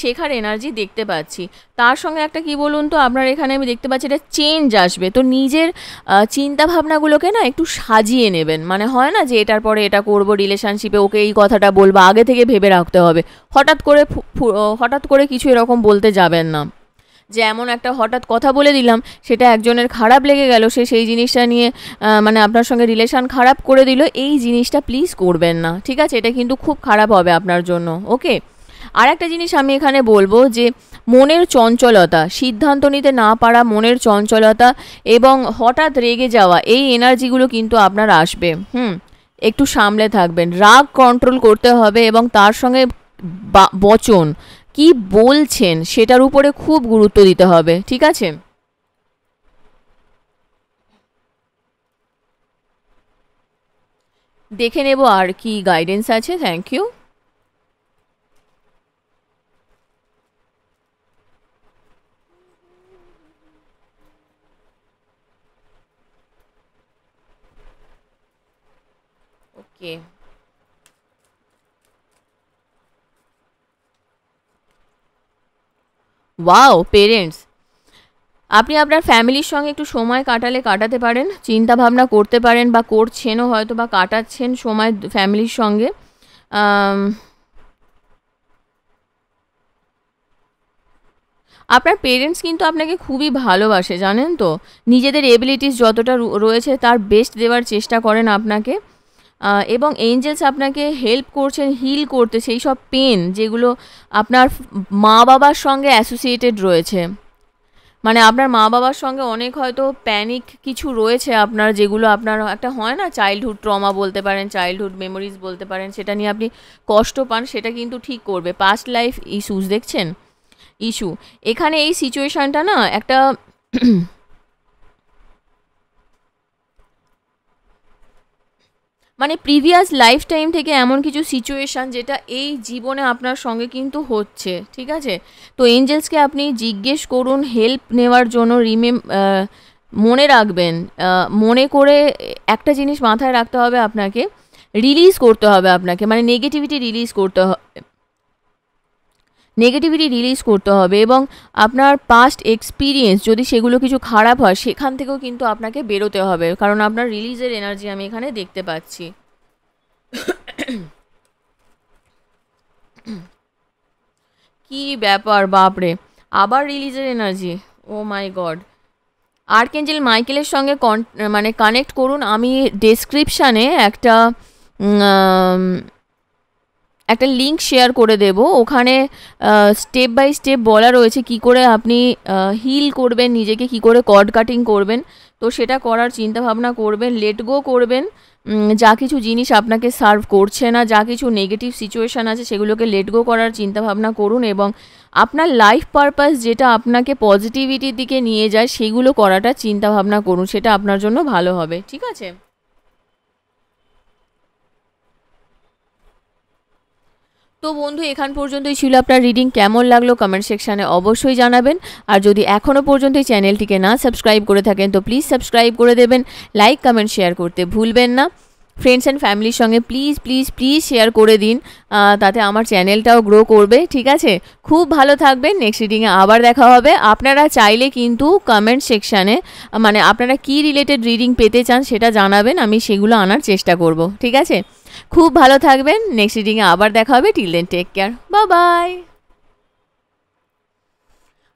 Speaker 1: শেখার এনার্জি দেখতে পাচ্ছি তার সঙ্গে একটা কি বলুন তো আপনার এখানে আমি দেখতে পাচ্ছি এটা চেঞ্জ আসবে তো নিজের চিন্তা ভাবনাগুলোকে না একটু সাজিয়ে নেবেন মানে হয় না যে এটার পরে এটা করব রিলেশনশিপে ওকে এই কথাটা বলবো আগে থেকে ভেবে রাখতে হবে হঠাৎ করে হঠাৎ করে কিছু এরকম বলতে যাবেন না যে এমন একটা হঠাৎ কথা বলে দিলাম সেটা একজনের খারাপ লেগে গেল সে সেই জিনিসটা নিয়ে মানে আপনার সঙ্গে রিলেশান খারাপ করে দিল এই জিনিসটা প্লিজ করবেন না ঠিক আছে এটা কিন্তু খুব খারাপ হবে আপনার জন্য ওকে আর একটা জিনিস আমি এখানে বলবো যে মনের চঞ্চলতা সিদ্ধান্ত নিতে না পারা মনের চঞ্চলতা এবং হঠাৎ রেগে যাওয়া এই এনার্জিগুলো কিন্তু আপনার আসবে হুম একটু সামলে থাকবেন রাগ কন্ট্রোল করতে হবে এবং তার সঙ্গে বচন কি বলছেন সেটার উপরে খুব গুরুত্ব দিতে হবে ঠিক আছে দেখে নেব আর কি গাইডেন্স আছে thank you okay wow parents আপনি আপনার ফ্যামিলির সঙ্গে একটু সময় কাটালে কাটাতে পারেন চিন্তা ভাবনা করতে পারেন বা করছেনও হয়তো বা কাটাচ্ছেন সময় ফ্যামিলির সঙ্গে আপনার পেরেন্টস কিন্তু আপনাকে খুবই ভালোবাসে জানেন তো নিজেদের এবিলিটিস যতটা রয়েছে তার বেস্ট দেওয়ার চেষ্টা করেন আপনাকে এবং এঞ্জেলস আপনাকে হেল্প করছেন হিল করতে সেই সব পেন যেগুলো আপনার মা বাবার সঙ্গে অ্যাসোসিয়েটেড রয়েছে মানে আপনার মা বাবার সঙ্গে অনেক হয়তো প্যানিক কিছু রয়েছে আপনার যেগুলো আপনার একটা হয় না চাইল্ডহুড ট্রমা বলতে পারেন চাইল্ডহুড মেমোরিজ বলতে পারেন সেটা নিয়ে আপনি কষ্ট পান সেটা কিন্তু ঠিক করবে পাস্ট লাইফ ইস্যুস দেখছেন ইস্যু এখানে এই সিচুয়েশানটা না একটা মানে প্রিভিয়াস লাইফ টাইম থেকে এমন কিছু সিচুয়েশান যেটা এই জীবনে আপনার সঙ্গে কিন্তু হচ্ছে ঠিক আছে তো এঞ্জেলসকে আপনি জিজ্ঞেস করুন হেল্প নেওয়ার জন্য রিমেম মনে রাখবেন মনে করে একটা জিনিস মাথায় রাখতে হবে আপনাকে রিলিজ করতে হবে আপনাকে মানে নেগেটিভিটি রিলিজ করতে হবে নেগেটিভিটি রিলিজ করতে হবে এবং আপনার পাস্ট এক্সপিরিয়েন্স যদি সেগুলো কিছু খারাপ হয় সেখান থেকেও কিন্তু আপনাকে বেরোতে হবে কারণ আপনার রিলিজের এনার্জি আমি এখানে দেখতে পাচ্ছি কি ব্যাপার বাপরে আবার রিলিজের এনার্জি ও মাই গড আর্কেঞ্জেল মাইকেলের সঙ্গে মানে কানেক্ট করুন আমি ডেসক্রিপশানে একটা একটা লিঙ্ক শেয়ার করে দেব ওখানে স্টেপ বাই স্টেপ বলা রয়েছে কি করে আপনি হিল করবেন নিজেকে কি করে কর্ড কাটিং করবেন তো সেটা করার চিন্তাভাবনা করবেন লেট গো করবেন যা কিছু জিনিস আপনাকে সার্ভ করছে না যা কিছু নেগেটিভ সিচুয়েশান আছে সেগুলোকে লেট গো করার চিন্তাভাবনা করুন এবং আপনার লাইফ পারপাস যেটা আপনাকে পজিটিভিটির দিকে নিয়ে যায় সেগুলো করাটা চিন্তাভাবনা করুন সেটা আপনার জন্য ভালো হবে ঠিক আছে তো বন্ধু এখান পর্যন্তই ছিল আপনার রিডিং কেমন লাগলো কমেন্ট সেকশানে অবশ্যই জানাবেন আর যদি এখনও পর্যন্ত এই চ্যানেলটিকে না সাবস্ক্রাইব করে থাকেন তো প্লিজ সাবস্ক্রাইব করে দেবেন লাইক কমেন্ট শেয়ার করতে ভুলবেন না ফ্রেন্ডস অ্যান্ড ফ্যামিলির সঙ্গে প্লিজ প্লিজ প্লিজ শেয়ার করে দিন তাতে আমার চ্যানেলটাও গ্রো করবে ঠিক আছে খুব ভালো থাকবেন নেক্সট রিডিংয়ে আবার দেখা হবে আপনারা চাইলে কিন্তু কমেন্ট সেকশানে মানে আপনারা কি রিলেটেড রিডিং পেতে চান সেটা জানাবেন আমি সেগুলো আনার চেষ্টা করব ঠিক আছে খুব ভালো থাকবেন নেক্সট রিডিংয়ে আবার দেখা হবে টিল দেন টেক কেয়ার বা bye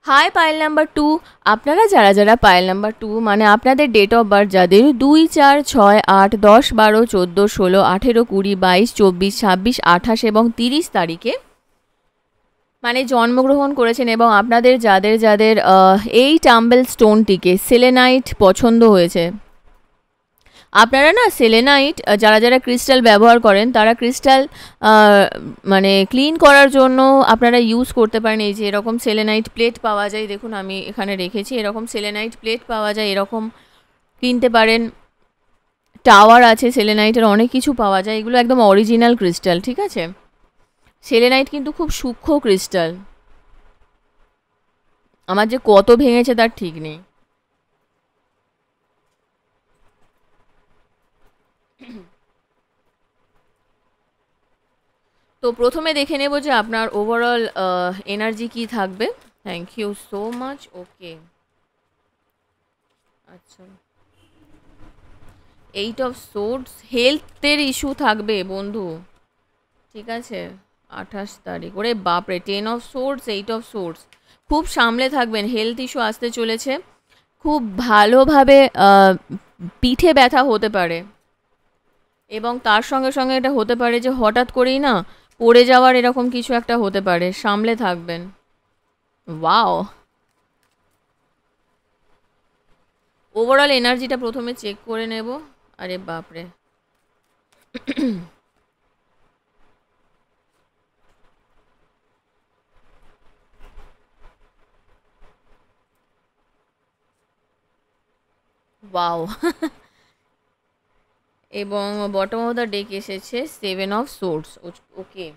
Speaker 1: hi Payel number two আপনারা যারা যারা পায়েল নাম্বার টু মানে আপনাদের ডেট অফ বার্থ যাদের দুই চার ছয় আট দশ বারো চোদ্দো ষোলো আঠেরো কুড়ি বাইশ চব্বিশ ছাব্বিশ আঠাশ এবং তিরিশ তারিখে মানে জন্মগ্রহণ করেছেন এবং আপনাদের যাদের যাদের এই টাম্বেল স্টোনটিকে সেলেনাইট পছন্দ হয়েছে আপনারা না সেলেনাইট যারা যারা ক্রিস্টাল ব্যবহার করেন তারা ক্রিস্টাল মানে ক্লিন করার জন্য আপনারা ইউজ করতে পারেন এই যে এরকম সেলেনাইট প্লেট পাওয়া যায় দেখুন আমি এখানে রেখেছি এরকম সেলেনাইট প্লেট পাওয়া যায় এরকম কিনতে পারেন টাওয়ার আছে সেলেনাইটের অনেক কিছু পাওয়া যায় এগুলো একদম অরিজিনাল ক্রিস্টাল ঠিক আছে সেলেনাইট কিন্তু খুব সূক্ষ্ম ক্রিস্টাল আমার যে কত ভেঙেছে তার ঠিক নেই তো প্রথমে দেখে নেব যে আপনার ওভারঅল এনার্জি কি থাকবে thank you so much okay আচ্ছা এইট অফ সোর্স হেলথের ইস্যু থাকবে বন্ধু ঠিক আছে আঠাশ তারিখ ওরে বাপরে ten of swords eight of swords খুব সামলে থাকবেন হেলথ ইস্যু আসতে চলেছে খুব ভালোভাবে পিঠে ব্যথা হতে পারে এবং তার সঙ্গে সঙ্গে এটা হতে পারে যে হঠাৎ করেই না পড়ে যাওয়ার এরকম কিছু একটা হতে পারে সামলে থাকবেন ওয়াও ওভারঅল এনার্জিটা প্রথমে চেক করে নেব আরে বাপরে ওয়াও এবং বটম অফ দ্য ডেক এসেছে সেভেন অফ সোর্স ওকে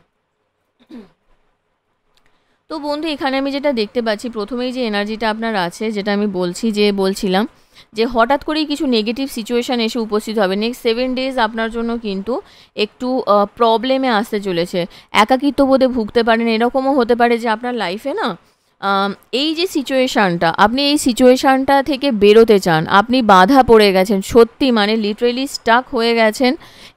Speaker 1: তো বন্ধু এখানে আমি যেটা দেখতে পাচ্ছি প্রথমেই যে এনার্জিটা আপনার আছে যেটা আমি বলছি যে বলছিলাম যে হঠাৎ করেই কিছু নেগেটিভ সিচুয়েশান এসে উপস্থিত হবে নেক্সট সেভেন ডেজ আপনার জন্য কিন্তু একটু প্রবলেমে আসতে চলেছে একাকিত্ব বোধে ভুগতে পারেন এরকমও হতে পারে যে আপনার লাইফে না এই যে সিচুয়েশানটা আপনি এই সিচুয়েশানটা থেকে বেরোতে চান আপনি বাধা পড়ে গেছেন সত্যি মানে লিটারেলি স্টাক হয়ে গেছেন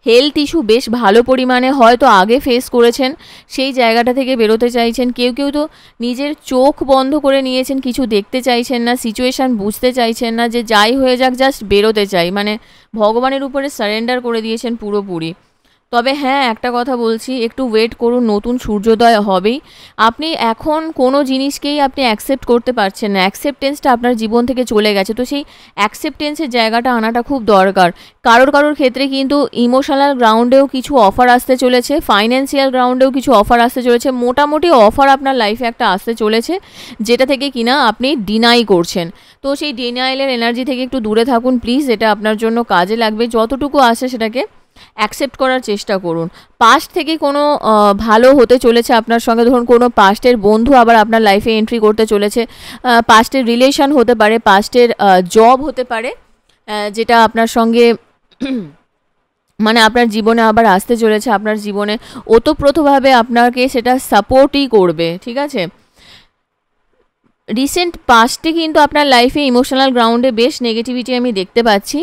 Speaker 1: হেলথ ইস্যু বেশ ভালো পরিমাণে হয়তো আগে ফেস করেছেন সেই জায়গাটা থেকে বেরোতে চাইছেন কেউ কেউ তো নিজের চোখ বন্ধ করে নিয়েছেন কিছু দেখতে চাইছেন না সিচুয়েশান বুঝতে চাইছেন না যে যাই হয়ে যাক জাস্ট বেরোতে চাই মানে ভগবানের উপরে সারেন্ডার করে দিয়েছেন পুরোপুরি তবে হ্যাঁ একটা কথা বলছি একটু ওয়েট করুন নতুন সূর্যোদয় হবেই আপনি এখন কোনো জিনিসকেই আপনি অ্যাকসেপ্ট করতে পারছেন না অ্যাকসেপ্টেন্সটা আপনার জীবন থেকে চলে গেছে তো সেই অ্যাকসেপ্টেন্সের জায়গাটা আনাটা খুব দরকার কারোর কারোর ক্ষেত্রে কিন্তু ইমোশনাল গ্রাউন্ডেও কিছু অফার আসতে চলেছে ফাইন্যান্সিয়াল গ্রাউন্ডেও কিছু অফার আসতে চলেছে মোটামুটি অফার আপনার লাইফে একটা আসতে চলেছে যেটা থেকে কিনা আপনি ডিনাই করছেন তো সেই ডিনাইলের এনার্জি থেকে একটু দূরে থাকুন প্লিজ এটা আপনার জন্য কাজে লাগবে যতটুকু আসে সেটাকে অ্যাকসেপ্ট করার চেষ্টা করুন পাস্ট থেকে কোনো ভালো হতে চলেছে আপনার সঙ্গে ধরুন কোনো পাস্টের বন্ধু আবার আপনার লাইফে এন্ট্রি করতে চলেছে পাস্টের রিলেশন হতে পারে পাস্টের জব হতে পারে যেটা আপনার সঙ্গে মানে আপনার জীবনে আবার আসতে চলেছে আপনার জীবনে ওতপ্রোতভাবে আপনাকে সেটা সাপোর্টই করবে ঠিক আছে রিসেন্ট পাস্টে কিন্তু আপনার লাইফে ইমোশনাল গ্রাউন্ডে বেশ নেগেটিভিটি আমি দেখতে পাচ্ছি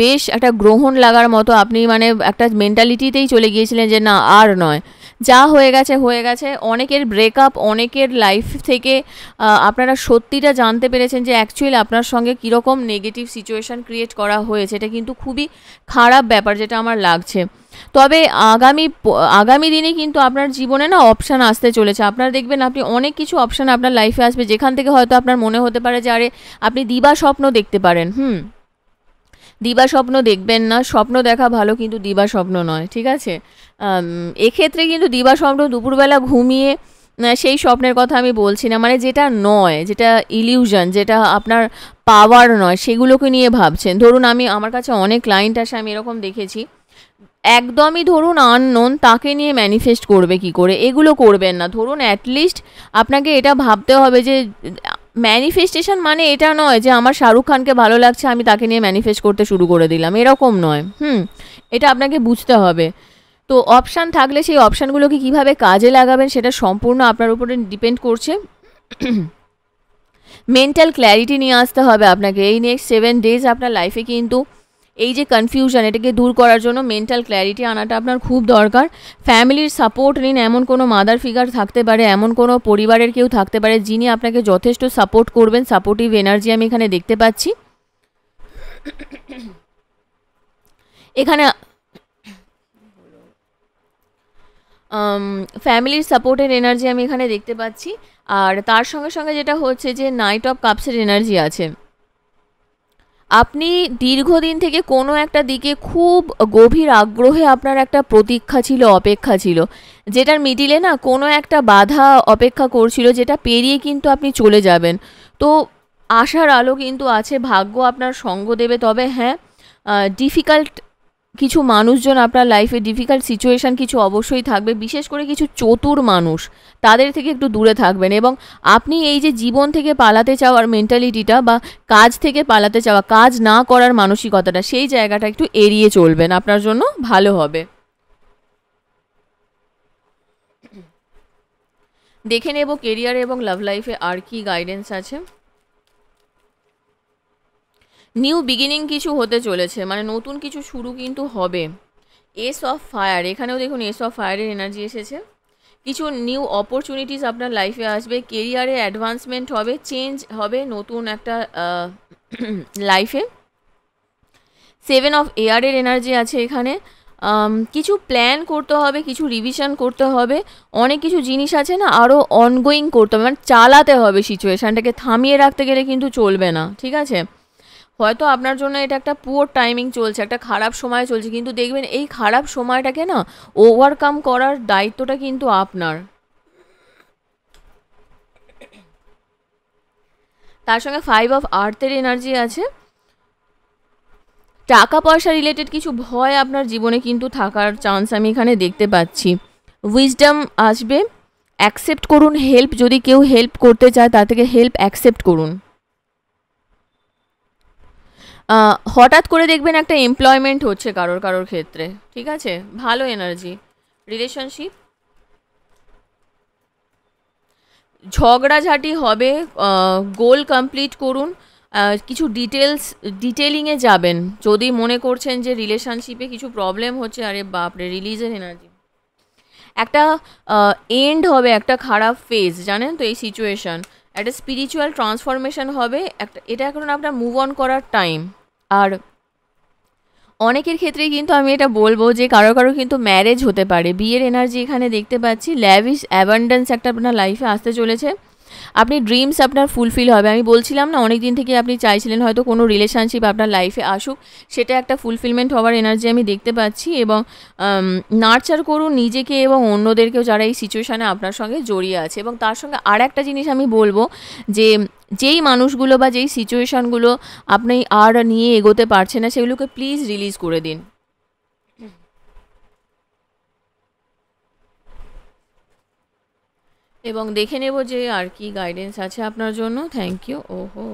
Speaker 1: বেশ একটা গ্রহণ লাগার মতো আপনি মানে একটা মেন্টালিটিতেই চলে গিয়েছিলেন যে না আর নয় যা হয়ে গেছে হয়ে গেছে অনেকের ব্রেকআপ অনেকের লাইফ থেকে আপনারা সত্যিটা জানতে পেরেছেন যে অ্যাকচুয়ালি আপনার সঙ্গে কীরকম নেগেটিভ সিচুয়েশান ক্রিয়েট করা হয়েছে এটা কিন্তু খুবই খারাপ ব্যাপার যেটা আমার লাগছে তবে আগামী আগামী দিনে কিন্তু আপনার জীবনে না অপশান আসতে চলেছে আপনারা দেখবেন আপনি অনেক কিছু অপশান আপনার লাইফে আসবে যেখান থেকে হয়তো আপনার মনে হতে পারে যে আরে আপনি দিবা স্বপ্ন দেখতে পারেন হুম দিবা স্বপ্ন দেখবেন না স্বপ্ন দেখা ভালো কিন্তু দিবা স্বপ্ন নয় ঠিক আছে এক্ষেত্রে কিন্তু দিবা স্বপ্ন দুপুরবেলা ঘুমিয়ে সেই স্বপ্নের কথা আমি বলছি না মানে যেটা নয় যেটা ইলিউশন যেটা আপনার পাওয়ার নয় সেগুলোকে নিয়ে ভাবছেন ধরুন আমি আমার কাছে অনেক ক্লায়েন্ট আসে আমি এরকম দেখেছি একদমই ধরুন আননোন তাকে নিয়ে ম্যানিফেস্ট করবে কি করে এগুলো করবেন না ধরুন অ্যাটলিস্ট আপনাকে এটা ভাবতে হবে যে ম্যানিফেস্টেশন মানে এটা নয় যে আমার শাহরুখ খানকে ভালো লাগছে আমি তাকে নিয়ে ম্যানিফেস্ট করতে শুরু করে দিলাম এরকম নয় হুম এটা আপনাকে বুঝতে হবে তো অপশান থাকলে সেই অপশানগুলোকে কিভাবে কাজে লাগাবেন সেটা সম্পূর্ণ আপনার উপরে ডিপেন্ড করছে মেন্টাল ক্ল্যারিটি নিয়ে আসতে হবে আপনাকে এই নেক্সট সেভেন ডেজ আপনার লাইফে কিন্তু এই যে কনফিউশন এটাকে দূর করার জন্য মেন্টাল ক্ল্যারিটি আনাটা আপনার খুব দরকার ফ্যামিলির সাপোর্ট নিন এমন কোনো মাদার ফিগার থাকতে পারে এমন কোনো পরিবারের কেউ থাকতে পারে যিনি আপনাকে যথেষ্ট সাপোর্ট করবেন সাপোর্টিভ এনার্জি আমি এখানে দেখতে পাচ্ছি এখানে ফ্যামিলির সাপোর্টের এনার্জি আমি এখানে দেখতে পাচ্ছি আর তার সঙ্গে সঙ্গে যেটা হচ্ছে যে নাইট অফ কাপসের এনার্জি আছে আপনি দীর্ঘদিন থেকে কোনো একটা দিকে খুব গভীর আগ্রহে আপনার একটা প্রতীক্ষা ছিল অপেক্ষা ছিল যেটার মিডিলে না কোনো একটা বাধা অপেক্ষা করছিল যেটা পেরিয়ে কিন্তু আপনি চলে যাবেন তো আশার আলো কিন্তু আছে ভাগ্য আপনার সঙ্গ দেবে তবে হ্যাঁ ডিফিকাল্ট কিছু মানুষজন আপনার লাইফে ডিফিকাল্ট সিচুয়েশান কিছু অবশ্যই থাকবে বিশেষ করে কিছু চতুর মানুষ তাদের থেকে একটু দূরে থাকবেন এবং আপনি এই যে জীবন থেকে পালাতে চাওয়ার মেন্টালিটিটা বা কাজ থেকে পালাতে চাওয়া কাজ না করার মানসিকতাটা সেই জায়গাটা একটু এড়িয়ে চলবেন আপনার জন্য ভালো হবে দেখে নেব কেরিয়ার এবং লাভ লাইফে আর কি গাইডেন্স আছে নিউ বিগিনিং কিছু হতে চলেছে মানে নতুন কিছু শুরু কিন্তু হবে এস অফ ফায়ার এখানেও দেখুন এস অফ ফায়ারের এনার্জি এসেছে কিছু নিউ অপরচুনিটিস আপনার লাইফে আসবে কেরিয়ারে অ্যাডভান্সমেন্ট হবে চেঞ্জ হবে নতুন একটা লাইফে সেভেন অফ এয়ারের এনার্জি আছে এখানে কিছু প্ল্যান করতে হবে কিছু রিভিশন করতে হবে অনেক কিছু জিনিস আছে না আরও অনগোয়িং করতে হবে মানে চালাতে হবে সিচুয়েশানটাকে থামিয়ে রাখতে গেলে কিন্তু চলবে না ঠিক আছে হয়তো আপনার জন্য এটা একটা পুয়ার টাইমিং চলছে একটা খারাপ সময় চলছে কিন্তু দেখবেন এই খারাপ সময়টাকে না ওভারকাম করার দায়িত্বটা কিন্তু আপনার তার সঙ্গে ফাইভ অফ আর্থের এনার্জি আছে টাকা পয়সা রিলেটেড কিছু ভয় আপনার জীবনে কিন্তু থাকার চান্স আমি এখানে দেখতে পাচ্ছি উইজডাম আসবে অ্যাকসেপ্ট করুন হেল্প যদি কেউ হেল্প করতে চায় তা থেকে হেল্প অ্যাকসেপ্ট করুন হঠাৎ করে দেখবেন একটা এমপ্লয়মেন্ট হচ্ছে কারোর কারোর ক্ষেত্রে ঠিক আছে ভালো এনার্জি রিলেশনশিপ ঝগড়াঝাটি হবে গোল কমপ্লিট করুন কিছু ডিটেলস ডিটেলিংয়ে যাবেন যদি মনে করছেন যে রিলেশনশিপে কিছু প্রবলেম হচ্ছে আরে বাপরে রিলিজের এনার্জি একটা এন্ড হবে একটা খারাপ ফেজ জানেন তো এই সিচুয়েশান একটা স্পিরিচুয়াল ট্রান্সফরমেশান হবে একটা এটা এখন আপনার মুভ অন করার টাইম আর অনেকের ক্ষেত্রেই কিন্তু আমি এটা বলবো যে কারো কারো কিন্তু ম্যারেজ হতে পারে বিয়ের এনার্জি এখানে দেখতে পাচ্ছি ল্যাভিশ অ্যাবান্ডেন্স একটা আপনার লাইফে আসতে চলেছে আপনি ড্রিমস আপনার ফুলফিল হবে আমি বলছিলাম না অনেক দিন থেকে আপনি চাইছিলেন হয়তো কোনো রিলেশনশিপ আপনার লাইফে আসুক সেটা একটা ফুলফিলমেন্ট হওয়ার এনার্জি আমি দেখতে পাচ্ছি এবং নার্চার করুন নিজেকে এবং অন্যদেরকেও যারা এই সিচুয়েশানে আপনার সঙ্গে জড়িয়ে আছে এবং তার সঙ্গে আর একটা জিনিস আমি বলবো যে যেই মানুষগুলো বা যেই সিচুয়েশানগুলো আপনি আর নিয়ে এগোতে পারছে না সেগুলোকে প্লিজ রিলিজ করে দিন এবং দেখে নেব যে আর কি গাইডেন্স আছে আপনার জন্য থ্যাংক ইউ ওহো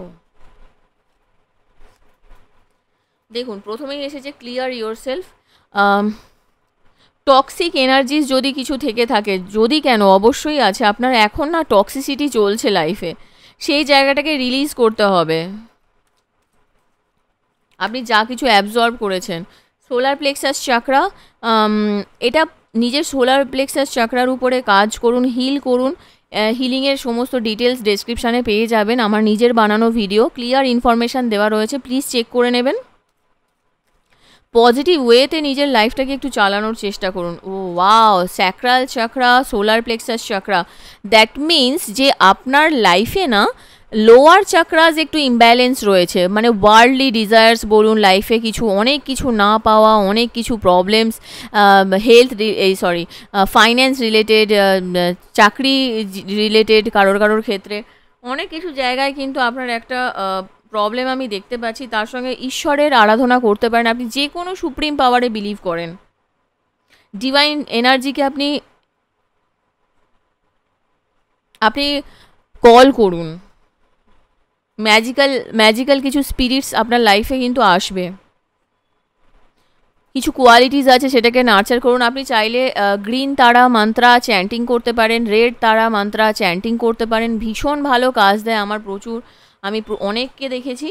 Speaker 1: দেখুন প্রথমেই এসেছে clear yourself toxic energies যদি কিছু থেকে থাকে যদি কেন অবশ্যই আছে আপনার এখন না টক্সিসিটি চলছে লাইফে সেই জায়গাটাকে রিলিজ করতে হবে আপনি যা কিছু অ্যাবজর্ব করেছেন সোলার প্লেক্সাস চাকরা এটা নিজের সোলার প্লেক্সাস চাকরার উপরে কাজ করুন হিল করুন হিলিংয়ের সমস্ত ডিটেলস ডেসক্রিপশানে পেয়ে যাবেন আমার নিজের বানানো ভিডিও ক্লিয়ার ইনফরমেশান দেওয়া রয়েছে প্লিজ চেক করে নেবেন পজিটিভ ওয়েতে নিজের লাইফটাকে একটু চালানোর চেষ্টা করুন oh wow sacral chakra solar plexus chakra that means যে আপনার লাইফে না লোয়ার চাকরাজ একটু ইমব্যালেন্স রয়েছে মানে ওয়ার্ল্ডলি ডিজায়ার্স বলুন লাইফে কিছু অনেক কিছু না পাওয়া অনেক কিছু প্রবলেমস হেলথ এই সরি ফাইন্যান্স রিলেটেড চাকরি রিলেটেড কারোর কারোর ক্ষেত্রে অনেক কিছু জায়গায় কিন্তু আপনার একটা প্রবলেম আমি দেখতে পাচ্ছি তার সঙ্গে ঈশ্বরের আরাধনা করতে পারেন আপনি যে কোনো সুপ্রিম পাওয়ারে বিলিভ করেন ডিভাইন এনার্জিকে আপনি আপনি কল করুন ম্যাজিক্যাল ম্যাজিক্যাল কিছু স্পিরিটস আপনার লাইফে কিন্তু আসবে কিছু কোয়ালিটিস আছে সেটাকে নার্চার করুন আপনি চাইলে গ্রিন তারা মান্ত্রা চ্যান্টিং করতে পারেন রেড তারা মান্ত্রা চ্যান্টিং করতে পারেন ভীষণ ভালো কাজ দেয় আমার প্রচুর আমি অনেককে দেখেছি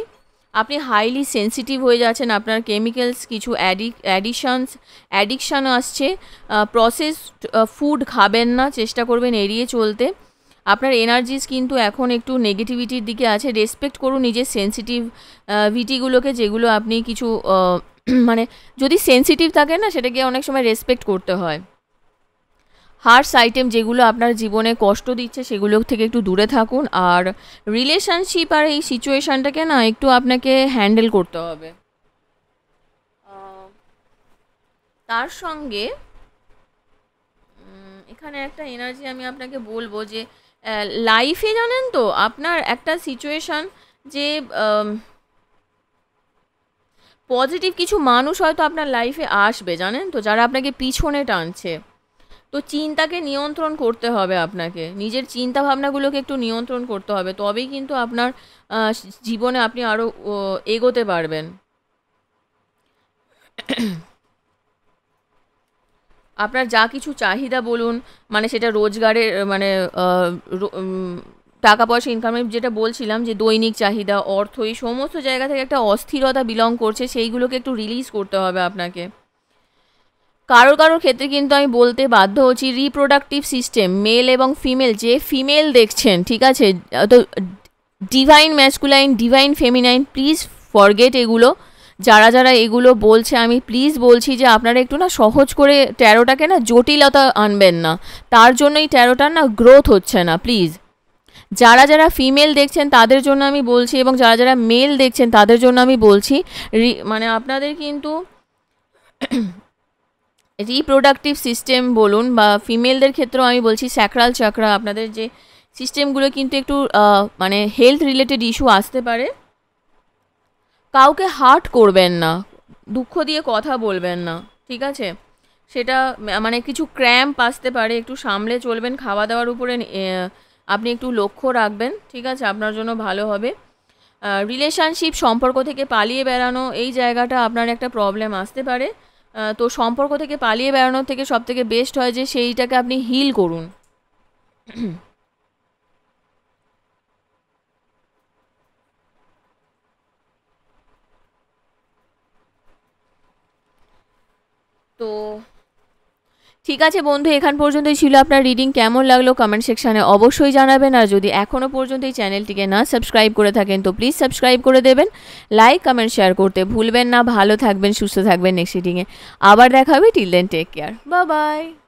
Speaker 1: আপনি হাইলি সেন্সিটিভ হয়ে যাচ্ছেন আপনার কেমিক্যালস কিছু অ্যাডিক অ্যাডিশনস অ্যাডিকশান আসছে প্রসেসড ফুড খাবেন না চেষ্টা করবেন এড়িয়ে চলতে আপনার এনার্জিস কিন্তু এখন একটু নেগেটিভিটির দিকে আছে রেসপেক্ট করুন নিজের সেন্সিটিভ ভিটিগুলোকে যেগুলো আপনি কিছু মানে যদি সেন্সিটিভ থাকে না সেটাকে অনেক সময় রেসপেক্ট করতে হয় হার্স আইটেম যেগুলো আপনার জীবনে কষ্ট দিচ্ছে সেগুলো থেকে একটু দূরে থাকুন আর রিলেশনশিপ আর এই সিচুয়েশানটাকে না একটু আপনাকে হ্যান্ডেল করতে হবে তার সঙ্গে এখানে একটা এনার্জি আমি আপনাকে বলবো যে লাইফে জানেন তো আপনার একটা সিচুয়েশান যে পজিটিভ কিছু মানুষ হয়তো আপনার লাইফে আসবে জানেন তো যারা আপনাকে পিছনে টানছে তো চিন্তাকে নিয়ন্ত্রণ করতে হবে আপনাকে নিজের চিন্তা ভাবনাগুলোকে একটু নিয়ন্ত্রণ করতে হবে তবেই কিন্তু আপনার জীবনে আপনি আরও এগোতে পারবেন আপনার যা কিছু চাহিদা বলুন মানে সেটা রোজগারের মানে টাকা পয়সা ইনকামের যেটা বলছিলাম যে দৈনিক চাহিদা অর্থ এই সমস্ত জায়গা থেকে একটা অস্থিরতা বিলং করছে সেইগুলোকে একটু রিলিজ করতে হবে আপনাকে কারোর কারোর ক্ষেত্রে কিন্তু আমি বলতে বাধ্য হচ্ছি রিপ্রোডাক্টিভ সিস্টেম মেল এবং ফিমেল যে ফিমেল দেখছেন ঠিক আছে তো divine masculine divine feminine please forget এগুলো যারা যারা এগুলো বলছে আমি প্লিজ বলছি যে আপনারা একটু না সহজ করে ট্যারোটাকে না জটিলতা আনবেন না তার জন্যই ট্যারোটার না গ্রোথ হচ্ছে না প্লিজ যারা যারা ফিমেল দেখছেন তাদের জন্য আমি বলছি এবং যারা যারা মেল দেখছেন তাদের জন্য আমি বলছি মানে আপনাদের কিন্তু রিপ্রোডাক্টিভ সিস্টেম বলুন বা ফিমেলদের ক্ষেত্রেও আমি বলছি স্যাক্রাল চাকরা আপনাদের যে সিস্টেমগুলো কিন্তু একটু মানে হেলথ রিলেটেড ইস্যু আসতে পারে কাউকে হার্ট করবেন না দুঃখ দিয়ে কথা বলবেন না ঠিক আছে সেটা মানে কিছু ক্র্যাম্প আসতে পারে একটু সামলে চলবেন খাওয়া দাওয়ার উপরে আপনি একটু লক্ষ্য রাখবেন ঠিক আছে আপনার জন্য ভালো হবে রিলেশনশিপ সম্পর্ক থেকে পালিয়ে বেড়ানো এই জায়গাটা আপনার একটা প্রবলেম আসতে পারে তো সম্পর্ক থেকে পালিয়ে বেড়ানোর থেকে সব থেকে বেস্ট হয় যে সেইটাকে আপনি হিল করুন তো ঠিক আছে বন্ধু এখান পর্যন্তই ছিল আপনার রিডিং কেমন লাগলো কমেন্ট সেকশানে অবশ্যই জানাবেন আর যদি এখনও পর্যন্ত এই চ্যানেলটিকে না সাবস্ক্রাইব করে থাকেন তো প্লিজ সাবস্ক্রাইব করে দেবেন লাইক কমেন্ট শেয়ার করতে ভুলবেন না ভালো থাকবেন সুস্থ থাকবেন নেক্সট রিডিংয়ে আবার দেখা হবে টিল দেন টেক কেয়ার বা বাই